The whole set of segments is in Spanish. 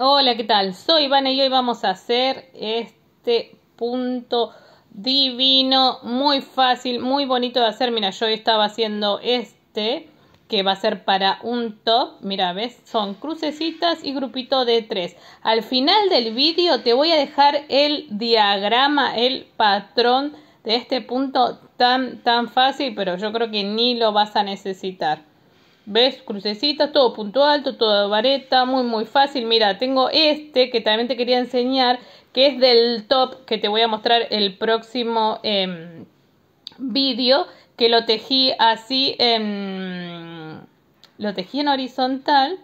Hola, ¿qué tal? Soy Ivana y hoy vamos a hacer este punto divino, muy fácil, muy bonito de hacer. Mira, yo estaba haciendo este que va a ser para un top. Mira, ¿ves? Son crucecitas y grupito de tres. Al final del vídeo te voy a dejar el diagrama, el patrón de este punto tan tan fácil, pero yo creo que ni lo vas a necesitar. ¿Ves? Crucecitas, todo punto alto, toda vareta, muy muy fácil. Mira, tengo este que también te quería enseñar, que es del top, que te voy a mostrar el próximo em, vídeo, que lo tejí así, lo tejí en horizontal,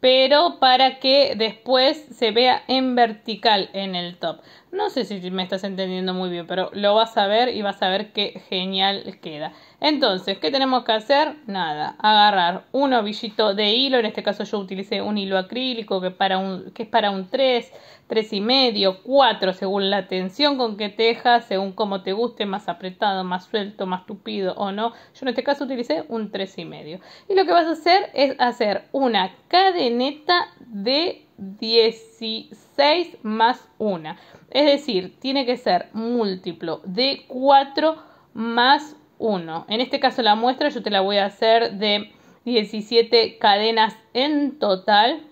pero para que después se vea en vertical en el top. No sé si me estás entendiendo muy bien, pero lo vas a ver y vas a ver qué genial queda. Entonces, ¿qué tenemos que hacer? Nada, agarrar un ovillito de hilo, en este caso yo utilicé un hilo acrílico que, para un, que es para un 3, 3 y medio, 4 según la tensión con que tejas, según como te guste, más apretado, más suelto, más tupido o no. Yo en este caso utilicé un 3,5. y medio. Y lo que vas a hacer es hacer una cadeneta de 16 más 1. Es decir, tiene que ser múltiplo de 4 más 1 1. En este caso la muestra yo te la voy a hacer de 17 cadenas en total.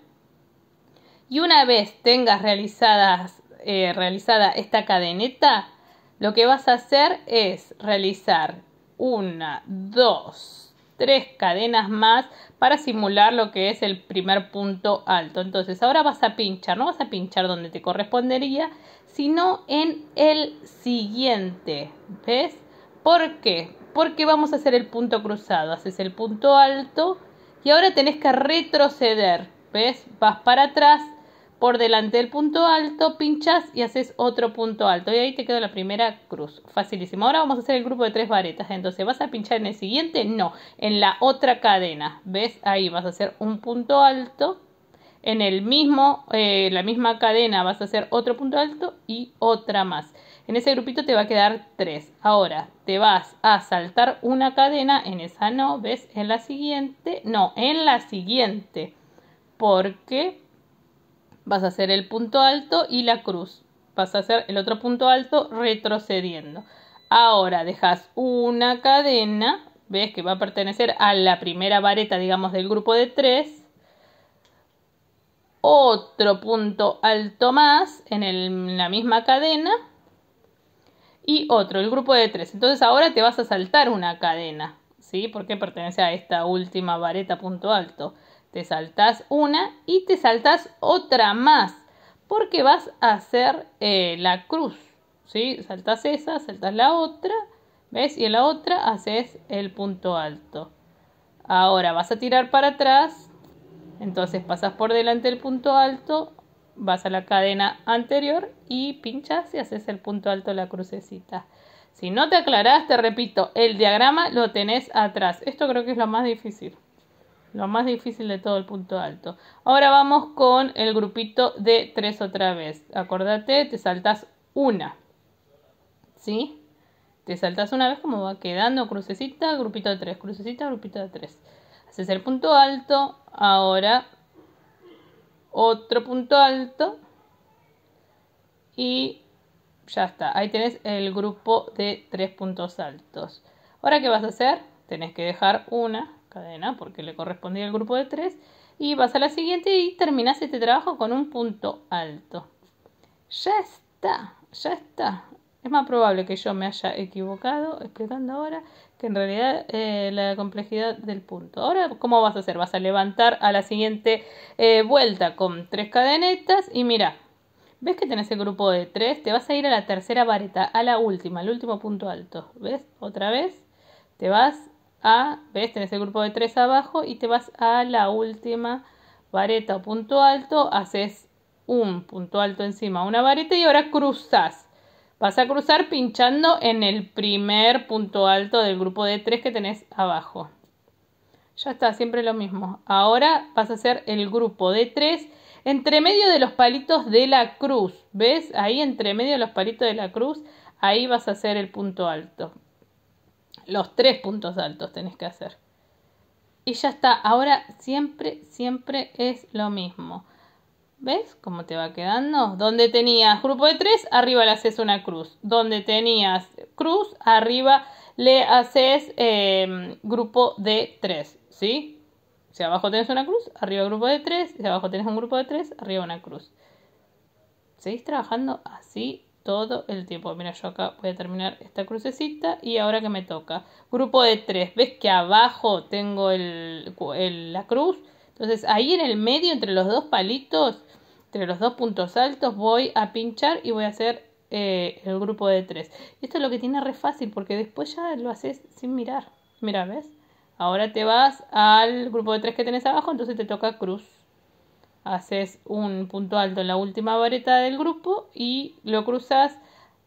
Y una vez tengas realizadas, eh, realizada esta cadeneta, lo que vas a hacer es realizar una, dos, tres cadenas más para simular lo que es el primer punto alto. Entonces ahora vas a pinchar, no vas a pinchar donde te correspondería, sino en el siguiente. ¿Ves? ¿Por qué? Porque vamos a hacer el punto cruzado. Haces el punto alto y ahora tenés que retroceder. ¿Ves? Vas para atrás, por delante del punto alto, pinchas y haces otro punto alto. Y ahí te queda la primera cruz. Facilísimo. Ahora vamos a hacer el grupo de tres varetas. Entonces, ¿vas a pinchar en el siguiente? No, en la otra cadena. ¿Ves? Ahí vas a hacer un punto alto. En el mismo, eh, la misma cadena vas a hacer otro punto alto y otra más. En ese grupito te va a quedar 3. Ahora te vas a saltar una cadena en esa no, ¿ves? En la siguiente, no, en la siguiente. Porque vas a hacer el punto alto y la cruz. Vas a hacer el otro punto alto retrocediendo. Ahora dejas una cadena, ves que va a pertenecer a la primera vareta, digamos, del grupo de 3 otro punto alto más en, la misma cadena y otro, el grupo de tres. Entonces ahora te vas a saltar una cadena, ¿sí? Porque pertenece a esta última vareta punto alto. Te saltas una y te saltas otra más, porque vas a hacer eh, la cruz, ¿sí? saltas esa, saltas la otra, ¿ves? Y en la otra haces el punto alto. Ahora vas a tirar para atrás, entonces pasas por delante el punto alto, vas a la cadena anterior y pinchas y haces el punto alto la crucecita. Si no te aclaras te repito, el diagrama lo tenés atrás. Esto creo que es lo más difícil. Lo más difícil de todo el punto alto. Ahora vamos con el grupito de tres otra vez. Acordate, te saltas una. ¿Sí? Te saltas una vez como va quedando crucecita, grupito de tres, crucecita, grupito de tres. Haces el punto alto. Ahora otro punto alto y ya está. Ahí tenés el grupo de tres puntos altos. Ahora, ¿qué vas a hacer? Tenés que dejar una cadena porque le correspondía el grupo de tres y vas a la siguiente y terminas este trabajo con un punto alto. Ya está, ya está. Es más probable que yo me haya equivocado explicando ahora que en realidad eh, la complejidad del punto. Ahora, ¿cómo vas a hacer? Vas a levantar a la siguiente eh, vuelta con tres cadenetas y mira, ¿ves que tenés el grupo de tres? Te vas a ir a la tercera vareta, a la última, al último punto alto. ¿Ves? Otra vez, te vas a, ¿ves? Tenés el grupo de tres abajo y te vas a la última vareta o punto alto, haces un punto alto encima, una vareta y ahora cruzas Vas a cruzar pinchando en el primer punto alto del grupo de tres que tenés abajo. Ya está, siempre lo mismo. Ahora vas a hacer el grupo de tres entre medio de los palitos de la cruz. ¿Ves? Ahí entre medio de los palitos de la cruz, ahí vas a hacer el punto alto. Los tres puntos altos tenés que hacer. Y ya está, ahora siempre, siempre es lo mismo. ¿Ves cómo te va quedando? Donde tenías grupo de tres, arriba le haces una cruz. Donde tenías cruz, arriba le haces em, grupo de tres. ¿Sí? Si abajo tenés una cruz, arriba grupo de tres. Si abajo tenés un grupo de tres, arriba una cruz. Seguís trabajando así todo el tiempo. Mira, yo acá voy a terminar esta crucecita y ahora que me toca. Grupo de tres. ¿Ves que abajo tengo el, la cruz? Entonces ahí en el medio, entre los dos palitos, entre los dos puntos altos, voy a pinchar y voy a hacer eh, el grupo de tres. Esto es lo que tiene re fácil porque después ya lo haces sin mirar. Mira, ¿ves? Ahora te vas al grupo de tres que tenés abajo, entonces te toca cruz. Haces un punto alto en la última vareta del grupo y lo cruzas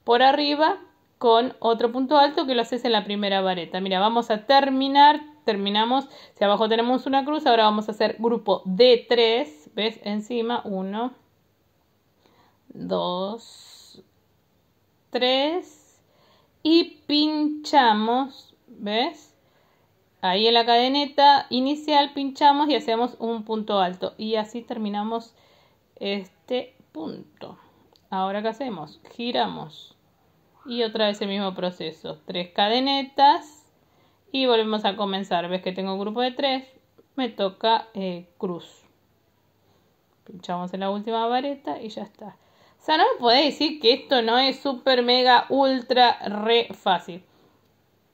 por arriba con otro punto alto que lo haces en la primera vareta. Mira, vamos a terminar terminamos, si abajo tenemos una cruz, ahora vamos a hacer grupo de tres. ¿ves? Encima, uno, dos, tres. y pinchamos, ¿ves? Ahí en la cadeneta inicial pinchamos y hacemos un punto alto y así terminamos este punto. Ahora ¿qué hacemos? Giramos y otra vez el mismo proceso. Tres cadenetas y volvemos a comenzar. Ves que tengo un grupo de tres. me toca eh, cruz. Pinchamos en la última vareta y ya está. O sea, no me podés decir que esto no es súper mega ultra re fácil.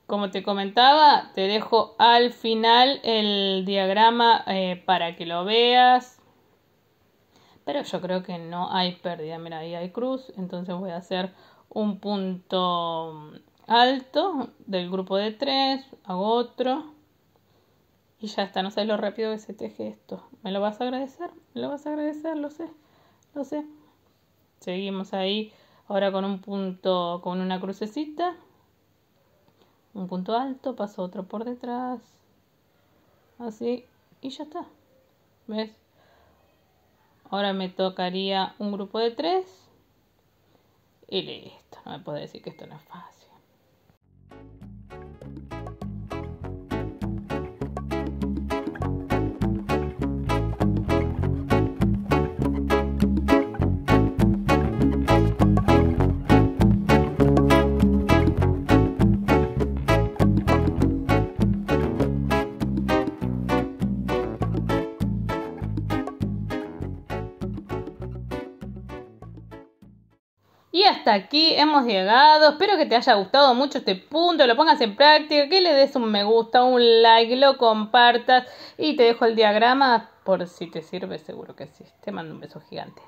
Como te comentaba, te dejo al final el diagrama eh, para que lo veas. Pero yo creo que no hay pérdida. Mira, ahí hay cruz. Entonces voy a hacer un punto alto del grupo de tres, hago otro y ya está. No sabes lo rápido que se teje esto. ¿Me lo vas a agradecer? ¿Me lo vas a agradecer? Lo sé, lo sé. Seguimos ahí ahora con un punto, con una crucecita. Un punto alto, paso otro por detrás. Así y ya está. ¿Ves? Ahora me tocaría un grupo de tres. Y listo. No me puede decir que esto no es fácil. Y hasta aquí hemos llegado. Espero que te haya gustado mucho este punto. Lo pongas en práctica. Que le des un me gusta, un like, lo compartas. Y te dejo el diagrama por si te sirve. Seguro que sí. Te mando un beso gigante.